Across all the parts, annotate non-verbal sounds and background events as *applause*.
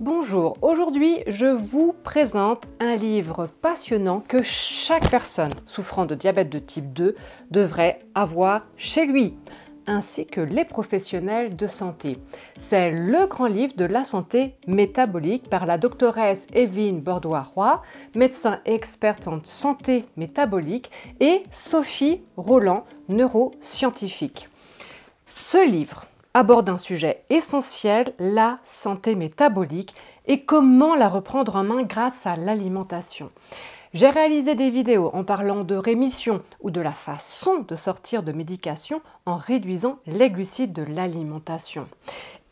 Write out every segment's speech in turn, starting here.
Bonjour, aujourd'hui je vous présente un livre passionnant que chaque personne souffrant de diabète de type 2 devrait avoir chez lui ainsi que les professionnels de santé. C'est le grand livre de la santé métabolique par la doctoresse Evelyne Bordois-Roy, médecin experte en santé métabolique, et Sophie Roland, neuroscientifique. Ce livre aborde un sujet essentiel, la santé métabolique et comment la reprendre en main grâce à l'alimentation. J'ai réalisé des vidéos en parlant de rémission ou de la façon de sortir de médication en réduisant les glucides de l'alimentation.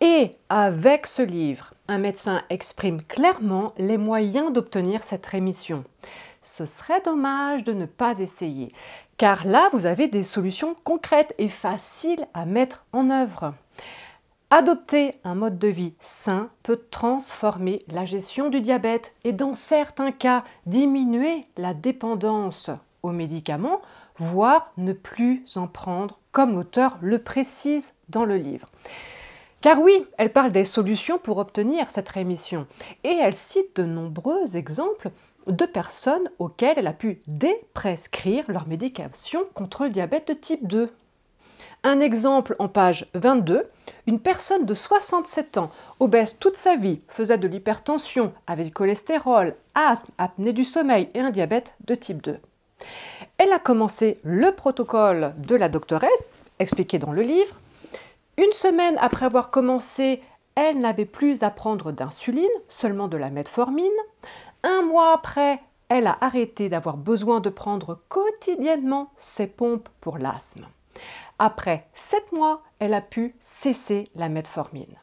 Et avec ce livre, un médecin exprime clairement les moyens d'obtenir cette rémission. Ce serait dommage de ne pas essayer car là, vous avez des solutions concrètes et faciles à mettre en œuvre. Adopter un mode de vie sain peut transformer la gestion du diabète et dans certains cas diminuer la dépendance aux médicaments, voire ne plus en prendre, comme l'auteur le précise dans le livre. Car oui, elle parle des solutions pour obtenir cette rémission et elle cite de nombreux exemples de personnes auxquelles elle a pu déprescrire leur médication contre le diabète de type 2. Un exemple en page 22, une personne de 67 ans, obèse toute sa vie, faisait de l'hypertension, avait du cholestérol, asthme, apnée du sommeil et un diabète de type 2. Elle a commencé le protocole de la doctoresse, expliqué dans le livre. Une semaine après avoir commencé elle n'avait plus à prendre d'insuline, seulement de la metformine. Un mois après, elle a arrêté d'avoir besoin de prendre quotidiennement ses pompes pour l'asthme. Après 7 mois, elle a pu cesser la metformine.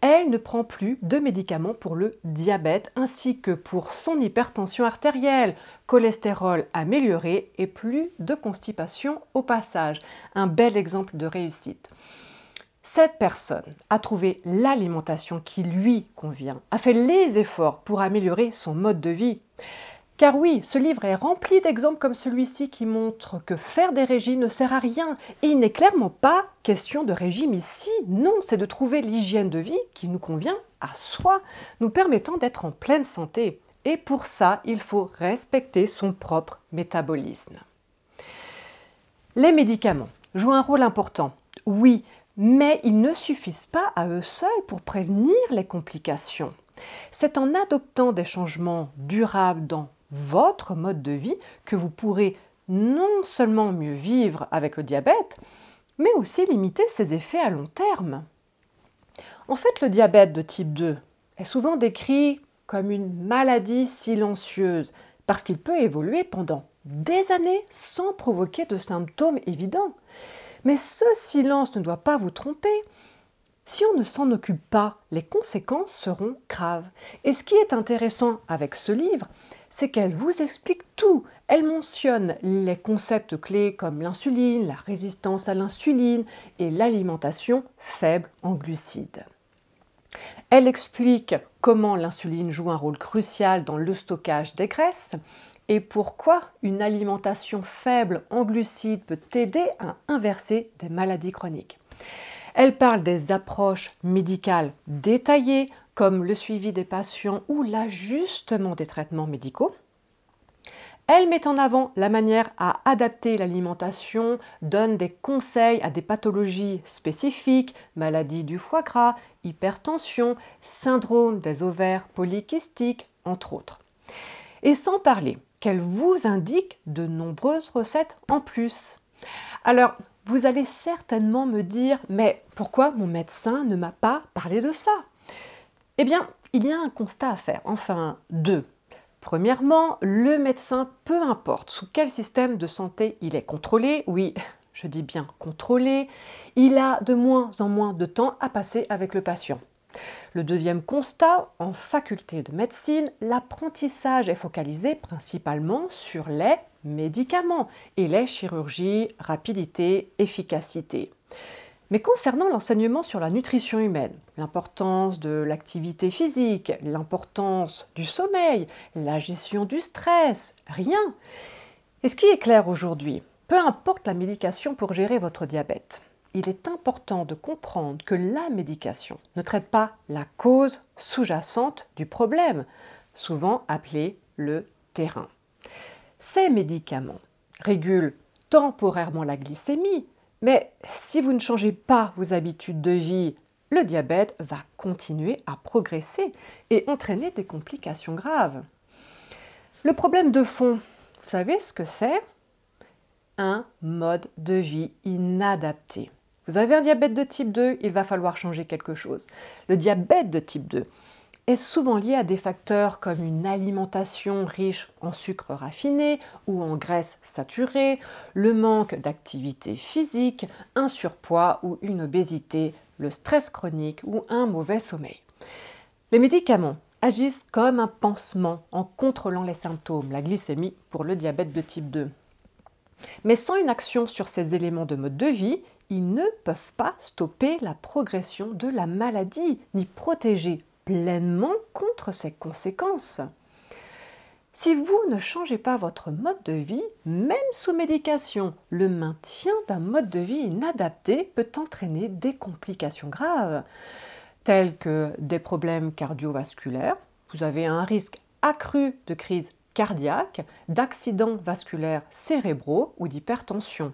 Elle ne prend plus de médicaments pour le diabète ainsi que pour son hypertension artérielle, cholestérol amélioré et plus de constipation au passage. Un bel exemple de réussite. Cette personne a trouvé l'alimentation qui lui convient, a fait les efforts pour améliorer son mode de vie. Car oui, ce livre est rempli d'exemples comme celui-ci qui montrent que faire des régimes ne sert à rien. Et il n'est clairement pas question de régime ici. Non, c'est de trouver l'hygiène de vie qui nous convient à soi, nous permettant d'être en pleine santé. Et pour ça, il faut respecter son propre métabolisme. Les médicaments jouent un rôle important. Oui, mais ils ne suffisent pas à eux seuls pour prévenir les complications. C'est en adoptant des changements durables dans votre mode de vie que vous pourrez non seulement mieux vivre avec le diabète, mais aussi limiter ses effets à long terme. En fait, le diabète de type 2 est souvent décrit comme une maladie silencieuse parce qu'il peut évoluer pendant des années sans provoquer de symptômes évidents. Mais ce silence ne doit pas vous tromper. Si on ne s'en occupe pas, les conséquences seront graves. Et ce qui est intéressant avec ce livre, c'est qu'elle vous explique tout. Elle mentionne les concepts clés comme l'insuline, la résistance à l'insuline et l'alimentation faible en glucides. Elle explique comment l'insuline joue un rôle crucial dans le stockage des graisses et pourquoi une alimentation faible en glucides peut aider à inverser des maladies chroniques. Elle parle des approches médicales détaillées comme le suivi des patients ou l'ajustement des traitements médicaux. Elle met en avant la manière à adapter l'alimentation, donne des conseils à des pathologies spécifiques, maladies du foie gras, hypertension, syndrome des ovaires polykystiques, entre autres. Et sans parler qu'elle vous indique de nombreuses recettes en plus. Alors, vous allez certainement me dire, mais pourquoi mon médecin ne m'a pas parlé de ça Eh bien, il y a un constat à faire, enfin deux. Premièrement, le médecin, peu importe sous quel système de santé il est contrôlé, oui, *laughs* je dis bien contrôlé, il a de moins en moins de temps à passer avec le patient. Le deuxième constat, en faculté de médecine, l'apprentissage est focalisé principalement sur les médicaments et les chirurgies rapidité, efficacité. Mais concernant l'enseignement sur la nutrition humaine, l'importance de l'activité physique, l'importance du sommeil, la gestion du stress, rien. Et ce qui est clair aujourd'hui, peu importe la médication pour gérer votre diabète, il est important de comprendre que la médication ne traite pas la cause sous-jacente du problème, souvent appelé le terrain. Ces médicaments régulent temporairement la glycémie, mais si vous ne changez pas vos habitudes de vie, le diabète va continuer à progresser et entraîner des complications graves. Le problème de fond, vous savez ce que c'est Un mode de vie inadapté. Vous avez un diabète de type 2, il va falloir changer quelque chose. Le diabète de type 2, est souvent lié à des facteurs comme une alimentation riche en sucre raffiné ou en graisses saturées, le manque d'activité physique, un surpoids ou une obésité, le stress chronique ou un mauvais sommeil. Les médicaments agissent comme un pansement en contrôlant les symptômes, la glycémie pour le diabète de type 2. Mais sans une action sur ces éléments de mode de vie, ils ne peuvent pas stopper la progression de la maladie ni protéger pleinement contre ses conséquences. Si vous ne changez pas votre mode de vie, même sous médication, le maintien d'un mode de vie inadapté peut entraîner des complications graves, telles que des problèmes cardiovasculaires, vous avez un risque accru de crise cardiaque, d'accidents vasculaires cérébraux ou d'hypertension,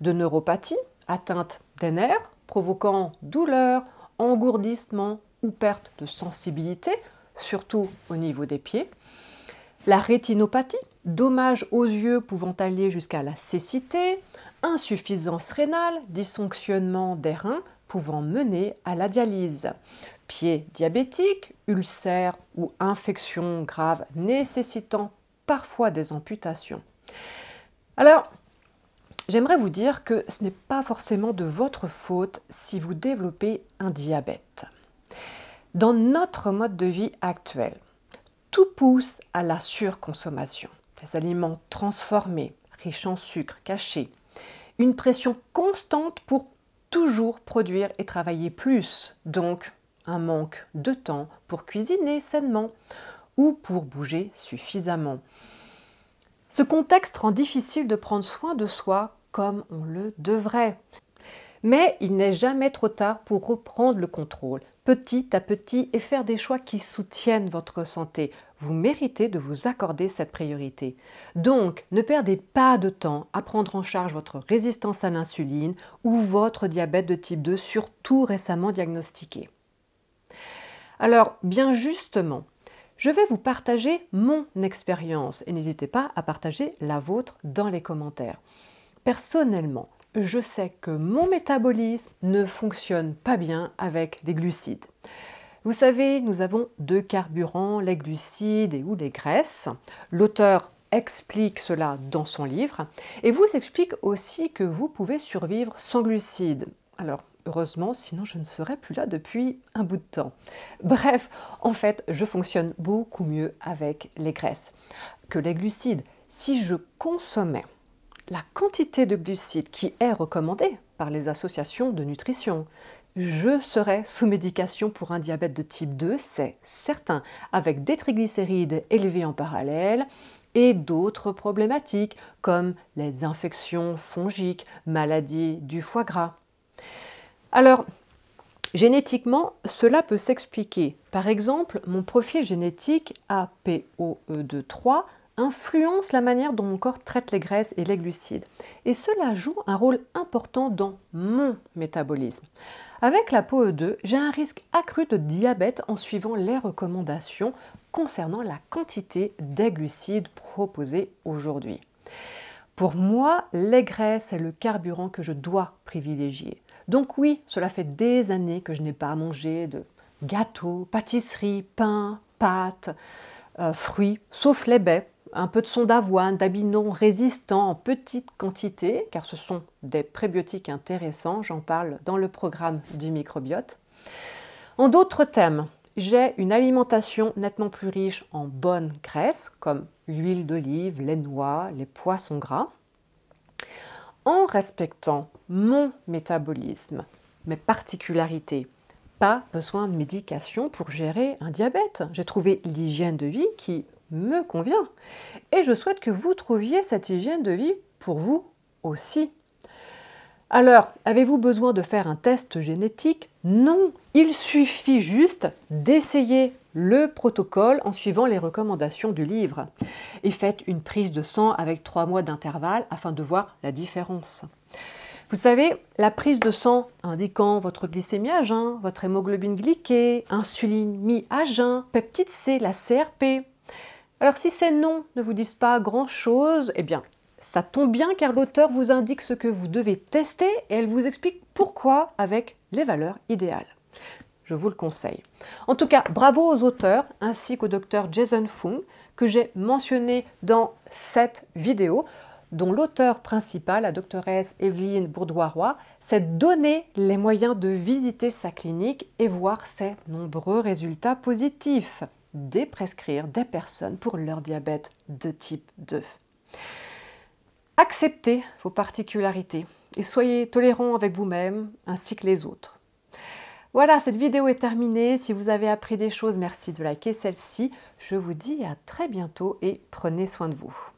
de neuropathie, atteinte des nerfs, provoquant douleur, engourdissement, perte de sensibilité, surtout au niveau des pieds. La rétinopathie, dommages aux yeux pouvant aller jusqu'à la cécité, insuffisance rénale, dysfonctionnement des reins pouvant mener à la dialyse. Pieds diabétiques, ulcères ou infections graves nécessitant parfois des amputations. Alors, j'aimerais vous dire que ce n'est pas forcément de votre faute si vous développez un diabète. Dans notre mode de vie actuel, tout pousse à la surconsommation. Des aliments transformés, riches en sucre, cachés. Une pression constante pour toujours produire et travailler plus. Donc, un manque de temps pour cuisiner sainement ou pour bouger suffisamment. Ce contexte rend difficile de prendre soin de soi comme on le devrait. Mais il n'est jamais trop tard pour reprendre le contrôle, petit à petit et faire des choix qui soutiennent votre santé. Vous méritez de vous accorder cette priorité. Donc, ne perdez pas de temps à prendre en charge votre résistance à l'insuline ou votre diabète de type 2, surtout récemment diagnostiqué. Alors, bien justement, je vais vous partager mon expérience et n'hésitez pas à partager la vôtre dans les commentaires. Personnellement, je sais que mon métabolisme ne fonctionne pas bien avec les glucides. Vous savez, nous avons deux carburants, les glucides et ou les graisses. L'auteur explique cela dans son livre et vous explique aussi que vous pouvez survivre sans glucides. Alors, heureusement, sinon je ne serais plus là depuis un bout de temps. Bref, en fait, je fonctionne beaucoup mieux avec les graisses que les glucides. Si je consommais la quantité de glucides qui est recommandée par les associations de nutrition. Je serai sous médication pour un diabète de type 2, c'est certain, avec des triglycérides élevés en parallèle et d'autres problématiques comme les infections fongiques, maladies du foie gras. Alors, Génétiquement, cela peut s'expliquer. Par exemple, mon profil génétique APOE23 influence la manière dont mon corps traite les graisses et les glucides. Et cela joue un rôle important dans mon métabolisme. Avec la peau e 2 j'ai un risque accru de diabète en suivant les recommandations concernant la quantité des proposées aujourd'hui. Pour moi, les graisses est le carburant que je dois privilégier. Donc oui, cela fait des années que je n'ai pas à manger de gâteaux, pâtisseries, pain, pâtes, euh, fruits, sauf les baies un peu de son d'avoine, d'abinon résistant en petite quantité, car ce sont des prébiotiques intéressants, j'en parle dans le programme du microbiote. En d'autres thèmes, j'ai une alimentation nettement plus riche en bonnes graisses, comme l'huile d'olive, les noix, les poissons gras, en respectant mon métabolisme, mes particularités, pas besoin de médication pour gérer un diabète. J'ai trouvé l'hygiène de vie qui me convient. Et je souhaite que vous trouviez cette hygiène de vie pour vous aussi. Alors, avez-vous besoin de faire un test génétique Non, il suffit juste d'essayer le protocole en suivant les recommandations du livre. Et faites une prise de sang avec trois mois d'intervalle afin de voir la différence. Vous savez, la prise de sang indiquant votre glycémie à jeun, votre hémoglobine glyquée, insuline mi à jeun, peptide C, la CRP, alors si ces noms ne vous disent pas grand-chose, eh bien, ça tombe bien car l'auteur vous indique ce que vous devez tester et elle vous explique pourquoi avec les valeurs idéales. Je vous le conseille. En tout cas, bravo aux auteurs ainsi qu'au docteur Jason Fung que j'ai mentionné dans cette vidéo dont l'auteur principal, la doctoresse Evelyne bourdois s'est donné les moyens de visiter sa clinique et voir ses nombreux résultats positifs déprescrire des personnes pour leur diabète de type 2. Acceptez vos particularités et soyez tolérants avec vous-même ainsi que les autres. Voilà, cette vidéo est terminée. Si vous avez appris des choses, merci de liker celle-ci. Je vous dis à très bientôt et prenez soin de vous.